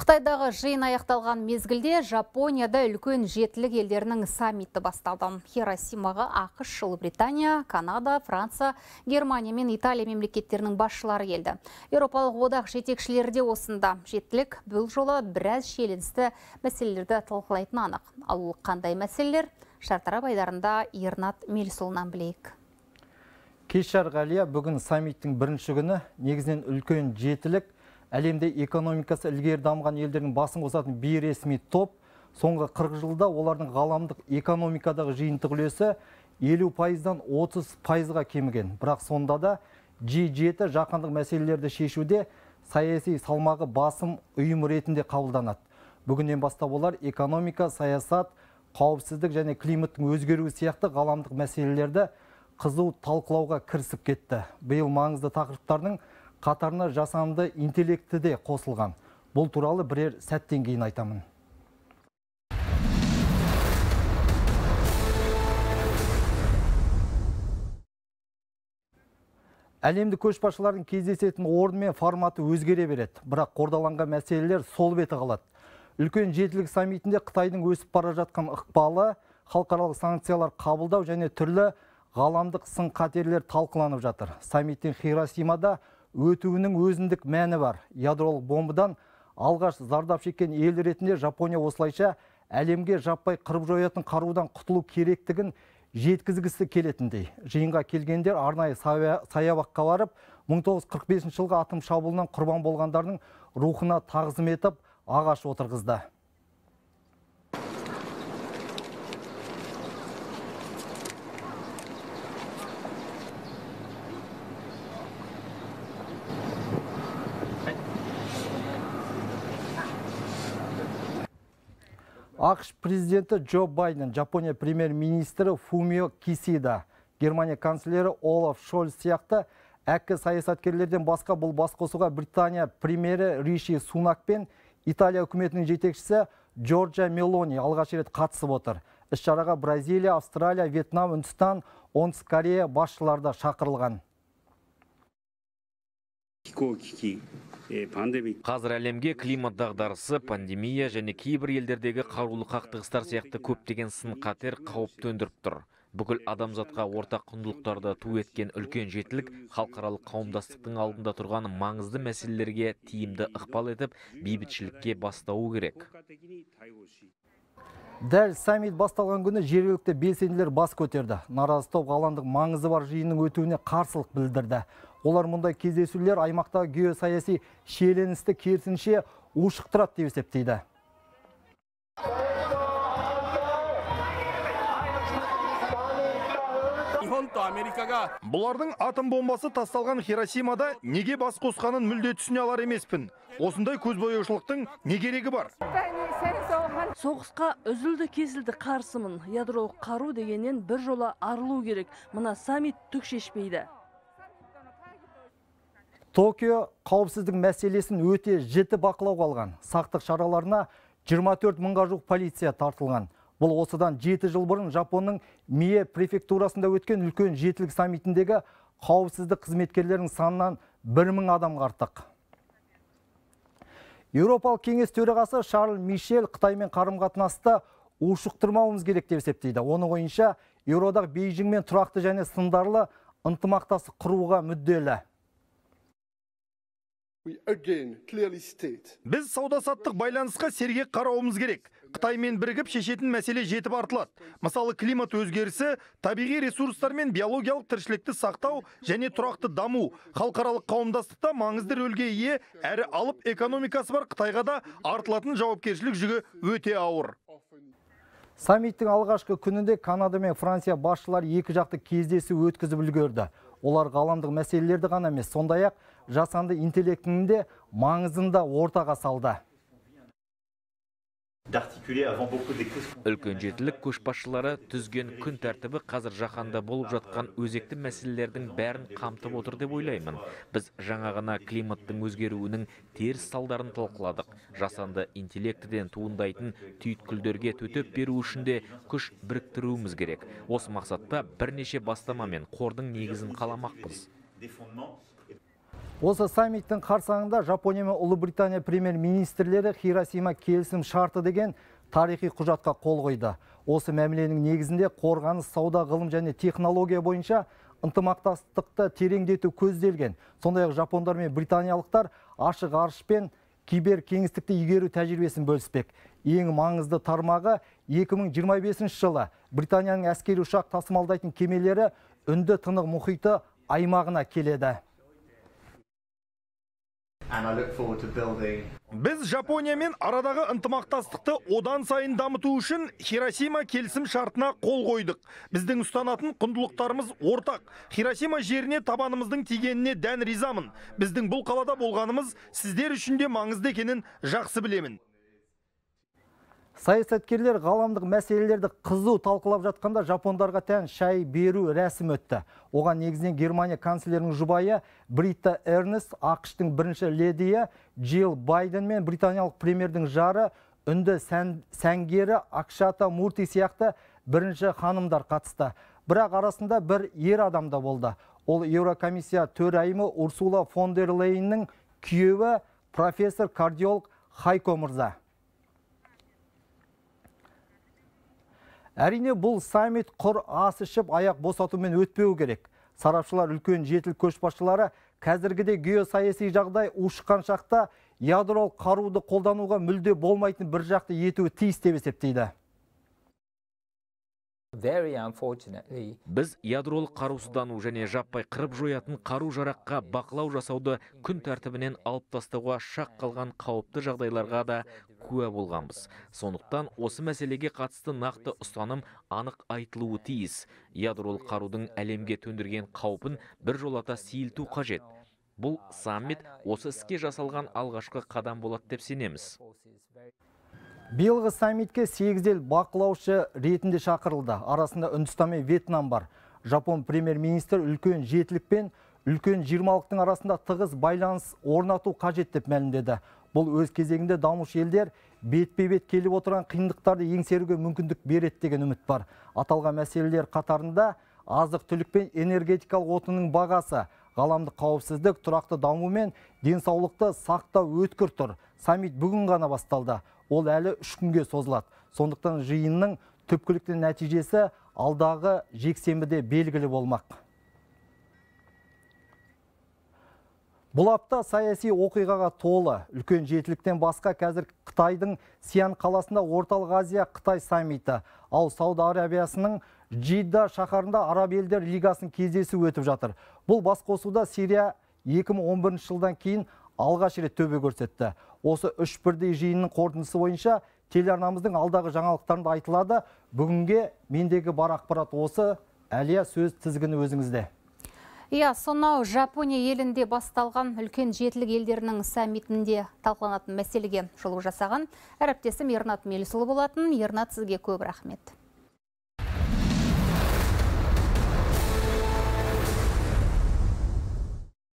Қытайдағы жиын аяқталған мезгілде Жапонияда үлкен жетілік елдерінің саммиті басталды. Хиросимаға ақш Британия, Канада, Франция, Германия мен Италия мемлекеттерінің басшылары елді. Еуропалық одақ жетекшілері осында. Жетілік бұл жолы біраз шиеленісті мәселелерді талқылайтын анық. Ал қандай мәселелер? Шартара байдарында Ернат Мелсұлынан білейік. Кешар бүгін саммиттің бірінші күні негізінен үлкен жетілік әлемде экономикасы ілгері дамыған елдердің басын қосатын бейресми топ соңғы 40 жылда олардың ғаламдық экономикадағы жиынтық үлесі елу пайыздан отыз пайызға кеміген бірақ сонда да g жеті жаһандық мәселелерді шешуде саяси салмағы басым ұйым ретінде қабылданады бүгіннен бастап олар экономика саясат қауіпсіздік және климаттың өзгеруі сияқты ғаламдық мәселелерді қызу талқылауға кірісіп кетті биыл маңызды тақырыптардың қатарына жасанды интеллекті де қосылған. Бұл туралы бірер сәттен кейін айтамын. Әлемді көшбасшылардың кездесетін орны мен форматы өзгере береді, бірақ қордаланған мәселелер сол беті қалады. Үлкен жетілік саммитінде Қытайдың өсіп бара жатқан ықпалы, халықаралық санкциялар қабылдау және түрлі ғаламдық сын қатерлер талқыланып жатыр. Саммиттен Хиросимада өтуінің өзіндік мәні бар ядролық бомбадан алғаш зардап шеккен ел ретінде жапония осылайша әлемге жаппай қырып жоятын қарудан құтылу керектігін жеткізгісі келетіндей жиынға келгендер арнайы саябаққа барып 1945 жылғы атом шабуылынан құрбан болғандардың рухына тағзым етіп ағаш отырғызды ақш президенті джо байден жапония премьер министрі фумио кисида германия канцлері олаф шольц сияқты әккі саясаткерлерден басқа бұл басқосуға британия премьері риши сунак пен италия үкіметінің жетекшісі джорджа мелони алғаш рет қатысып отыр іс шараға бразилия австралия вьетнам үндістан оңтүстік корея басшылары да шақырылған қазір әлемге климат дағдарысы пандемия және кейбір елдердегі қарулы қақтығыстар сияқты көптеген сын қатер қауіп төндіріп тұр бүкіл адамзатқа ортақ құндылықтарды ту еткен үлкен жетілік халықаралық қауымдастықтың алдында тұрған маңызды мәселелерге тиімді ықпал етіп бейбітшілікке бастауы керек дәл саммит басталған күні жергілікті белсенділер бас көтерді наразы топ ғаламдық маңызы бар жиынның өтуіне қарсылық білдірді олар мұндай кездесулер аймақтағы геосаяси шиеленісті керісінше ушықтырады деп есептейді бұлардың атом бомбасы тасталған хиросимада неге бас қосқанын мүлде түсіне алар емеспін осындай көзбояушылықтың не керегі бар соғысқа үзілді кесілді қарсымын ядролық қару дегеннен бір жола арылу керек мына саммит түк шешпейді токио қауіпсіздік мәселесін өте жіті бақылауға алған сақтық шараларына 24 мыңға жуық полиция тартылған бұл осыдан жеті жыл бұрын жапонның мие префектурасында өткен үлкен жетілік саммитіндегі қауіпсіздік қызметкерлерінің санынан бір мың адамға артық Еуропалық кеңес төрағасы Шарл Мишель Қытаймен қарым-қатынасты ушықтырмауымыз керек деп есептейді. Оның ойынша еуроодақ Бейжіңмен тұрақты және сындарлы ынтымақтастық құруға мүдделі біз сауда саттық байланысқа сергек қарауымыз керек қытаймен біргіп шешетін мәселе жетіп артылады мысалы климат өзгерісі табиғи ресурстар мен биологиялық тіршілікті сақтау және тұрақты даму халықаралық қауымдастықта маңызды өлге ие әрі алып экономикасы бар қытайға да артылатын жауапкершілік жүгі өте ауыр саммиттің алғашқы күнінде канада мен франция басшылары екі жақты кездесу өткізіп үлгерді олар ғаламдық мәселелерді ғана емес сондай ақ жасанды интеллектінің де маңызын да ортаға салды үлкен жетілік көшбасшылары түзген күн тәртібі қазір жаһанда болып жатқан өзекті мәселелердің бәрін қамтып отыр деп ойлаймын біз жаңа ғана климаттың өзгеруінің теріс салдарын талқыладық жасанды интеллектіден туындайтын түйткілдерге төтеп беру үшін де күш біріктіруіміз керек осы мақсатта бірнеше бастама мен қордың негізін қаламақпыз Осы саммиттің қарсаңында Жапония мен Ұлыбритания премьер-министрлері Хиросима келісім шарты деген тарихи құжатқа қол қойды. Осы мәміленің негізінде қорғаныс, сауда, ғылым және технология бойынша ынтымақтастықты тереңдету көзделген. Сондай-ақ жапондар мен британиялықтар ашық арышпен кибер кеңістікті игеру тәжірибесін бөліспек. Ең маңызды тармағы 2025 жылы Британияның әскери ұшақ тасымалдайтын кемелері үнді тынық мұхиты аймағына келеді біз жапониямен арадағы ынтымақтастықты одан сайын дамыту үшін хиросима келісім шартына қол қойдық біздің ұстанатын құндылықтарымыз ортақ хиросима жеріне табанымыздың тигеніне дән ризамын біздің бұл қалада болғанымыз сіздер үшінде де маңызды екенін жақсы білемін Саясаткерлер ғаламдық мәселелерді қызу талқылап жатқанда жапондарға тән шай беру рәсім өтті. Оған негізінен Германия канцлерінің жұбайы Бритта Эрнест, ақштың бірінші ледиі Джилл Байден мен британиялық премьердің жары үнді сән, сәнгері Акшата Мурти сияқты бірінші ханымдар қатысты. Бірақ арасында бір ер адамда болды. Ол Еурокомиссия төрайымы Урсула фон дер күйеуі профессор кардиолог Хайко Мырза. әрине бұл саммит құр ас ішіп аяқ босатумен өтпеу керек сарапшылар үлкен жетіл көшбасшылары қазіргідей геосаяси жағдай ушыққан шақта ядролық қаруды қолдануға мүлде болмайтын бір жақты етуі тиіс деп есептейді біз ядролық қарусыздану және жаппай қырып жоятын қару жараққа бақылау жасауды күн тәртібінен алып тастауға шақ қалған қауіпті жағдайларға да куә болғанбыз сондықтан осы мәселеге қатысты нақты ұстаным анық айтылуы тиіс ядролық қарудың әлемге төндірген қаупін біржолата сейілту қажет бұл саммит осы іске жасалған алғашқы қадам болады деп сенеміз биылғы саммитке сегіз ел бақылаушы ретінде шақырылды арасында үндістан мен вьетнам бар жапон премьер министр үлкен жетілік үлкен жиырмалықтың арасында тығыз байланыс орнату қажет деп мәлімдеді бұл өз кезегінде дамушы елдер бетпе бет келіп отырған қиындықтарды еңсеруге мүмкіндік береді деген үміт бар аталған мәселелер қатарында азық түлік пен энергетикалық отынның бағасы ғаламдық қауіпсіздік тұрақты даму мен денсаулықты сақтау өткір тұр саммит бүгін ғана басталды ол әлі үш күнге созылады сондықтан жиынның түпкілікті нәтижесі алдағы жексенбіде белгілі болмақ Бұл апта саяси оқиғаға толы. Үлкен жетіліктен басқа кәзір Қытайдың Сиян қаласында Орталық Азия Қытай саммиті, ал Сауд Арабиясының Джидда шақарында Араб елдер лигасын кездесі өтіп жатыр. Бұл басқосуда Сирия 2011 жылдан кейін алғаш рет төбе көрсетті. Осы үш бірдей жиынның қордынысы бойынша телеарнамыздың алдағы жаңалықтарында айтылады. Бүгінге мендегі бар ақпарат осы. Әлия сөз тізгіні өзіңізде. Иә, сонау Жапония елінде басталған үлкен жетілік елдерінің саммитінде талқыланатын мәселеге жылу жасаған әріптесім Ернат Мелісұлы болатын. Ернат сізге көп рахмет.